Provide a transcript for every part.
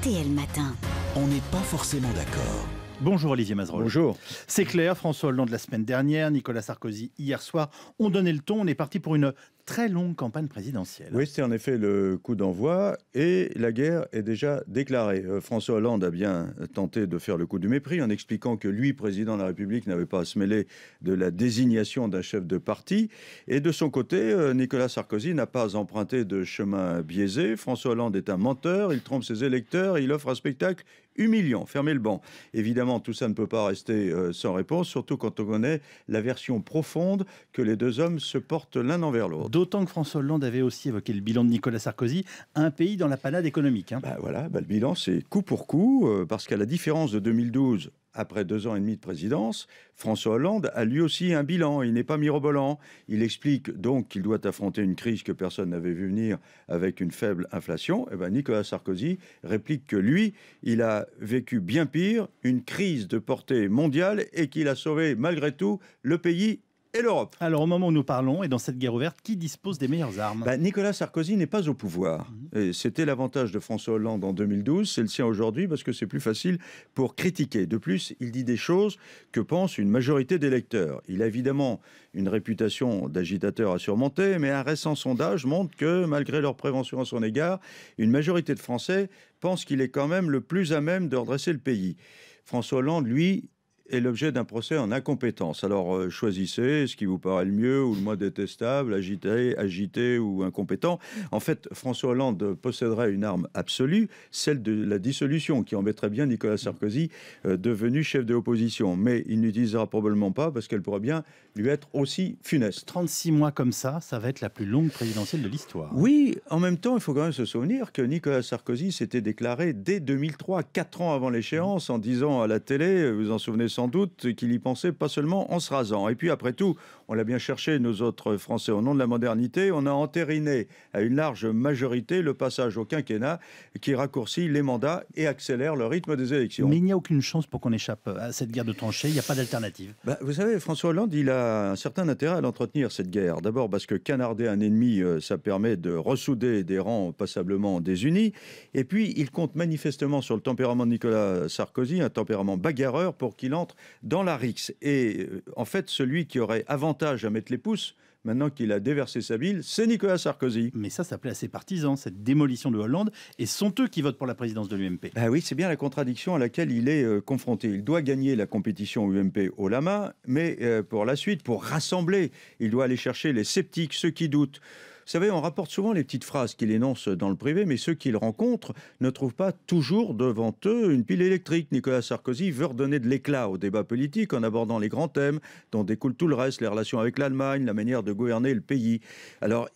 RTL Matin. On n'est pas forcément d'accord. Bonjour Olivier Mazerolle. Bonjour. C'est clair, François Hollande la semaine dernière, Nicolas Sarkozy hier soir, ont donné le ton, on est parti pour une très longue campagne présidentielle. Oui, c'est en effet le coup d'envoi et la guerre est déjà déclarée. Euh, François Hollande a bien tenté de faire le coup du mépris en expliquant que lui, président de la République, n'avait pas à se mêler de la désignation d'un chef de parti. Et de son côté, euh, Nicolas Sarkozy n'a pas emprunté de chemin biaisé. François Hollande est un menteur, il trompe ses électeurs, il offre un spectacle humiliant. Fermez le banc. Évidemment, tout ça ne peut pas rester euh, sans réponse, surtout quand on connaît la version profonde que les deux hommes se portent l'un envers l'autre. D'autant que François Hollande avait aussi évoqué le bilan de Nicolas Sarkozy, un pays dans la panade économique. Hein. Bah voilà, bah le bilan c'est coup pour coup, euh, parce qu'à la différence de 2012, après deux ans et demi de présidence, François Hollande a lui aussi un bilan. Il n'est pas mirobolant. Il explique donc qu'il doit affronter une crise que personne n'avait vu venir avec une faible inflation. Et eh ben Nicolas Sarkozy réplique que lui, il a vécu bien pire, une crise de portée mondiale et qu'il a sauvé malgré tout le pays et l'Europe. Alors au moment où nous parlons, et dans cette guerre ouverte, qui dispose des meilleures armes bah, Nicolas Sarkozy n'est pas au pouvoir. Mhm. C'était l'avantage de François Hollande en 2012, c'est le sien aujourd'hui parce que c'est plus facile pour critiquer. De plus, il dit des choses que pense une majorité d'électeurs. Il a évidemment une réputation d'agitateur à surmonter, mais un récent sondage montre que malgré leur prévention à son égard, une majorité de Français pense qu'il est quand même le plus à même de redresser le pays. François Hollande, lui, est l'objet d'un procès en incompétence. Alors euh, choisissez ce qui vous paraît le mieux ou le moins détestable, agité, agité ou incompétent. En fait, François Hollande posséderait une arme absolue, celle de la dissolution, qui embêterait bien Nicolas Sarkozy, euh, devenu chef de l'opposition. Mais il n'utilisera probablement pas parce qu'elle pourrait bien lui être aussi funeste. 36 mois comme ça, ça va être la plus longue présidentielle de l'histoire. Oui, en même temps, il faut quand même se souvenir que Nicolas Sarkozy s'était déclaré dès 2003, 4 ans avant l'échéance, en disant à la télé, euh, vous en souvenez sans sans doute qu'il y pensait pas seulement en se rasant. Et puis après tout, on l'a bien cherché, nous autres Français, au nom de la modernité, on a entériné à une large majorité le passage au quinquennat qui raccourcit les mandats et accélère le rythme des élections. Mais il n'y a aucune chance pour qu'on échappe à cette guerre de tranchées, il n'y a pas d'alternative. Bah, vous savez, François Hollande, il a un certain intérêt à l'entretenir, cette guerre. D'abord parce que canarder un ennemi, euh, ça permet de ressouder des rangs passablement désunis. Et puis, il compte manifestement sur le tempérament de Nicolas Sarkozy, un tempérament bagarreur, pour qu'il entre dans la rixe. Et euh, en fait, celui qui aurait avantage à mettre les pouces, maintenant qu'il a déversé sa bile, c'est Nicolas Sarkozy. Mais ça, ça plaît à ses partisans, cette démolition de Hollande, et sont eux qui votent pour la présidence de l'UMP. Ah oui, c'est bien la contradiction à laquelle il est euh, confronté. Il doit gagner la compétition UMP au Lama, mais euh, pour la suite, pour rassembler, il doit aller chercher les sceptiques, ceux qui doutent, vous savez, on rapporte souvent les petites phrases qu'il énonce dans le privé, mais ceux qu'il rencontre ne trouvent pas toujours devant eux une pile électrique. Nicolas Sarkozy veut redonner de l'éclat au débat politique en abordant les grands thèmes dont découle tout le reste, les relations avec l'Allemagne, la manière de gouverner le pays. Alors,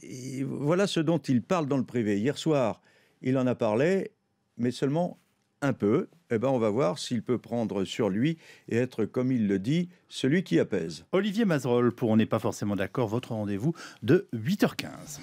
voilà ce dont il parle dans le privé. Hier soir, il en a parlé, mais seulement un peu, eh ben on va voir s'il peut prendre sur lui et être, comme il le dit, celui qui apaise. Olivier Mazerolle, pour On n'est pas forcément d'accord, votre rendez-vous de 8h15.